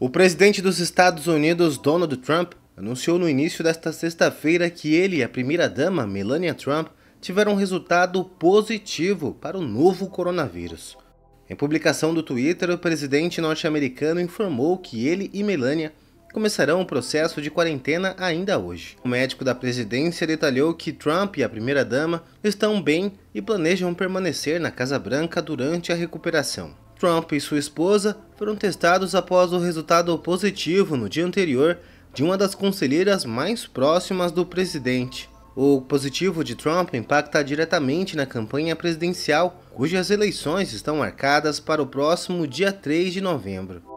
O presidente dos Estados Unidos, Donald Trump, anunciou no início desta sexta-feira que ele e a primeira-dama, Melania Trump, tiveram um resultado positivo para o novo coronavírus. Em publicação do Twitter, o presidente norte-americano informou que ele e Melania começarão o um processo de quarentena ainda hoje. O médico da presidência detalhou que Trump e a primeira-dama estão bem e planejam permanecer na Casa Branca durante a recuperação. Trump e sua esposa foram testados após o resultado positivo no dia anterior de uma das conselheiras mais próximas do presidente. O positivo de Trump impacta diretamente na campanha presidencial, cujas eleições estão marcadas para o próximo dia 3 de novembro.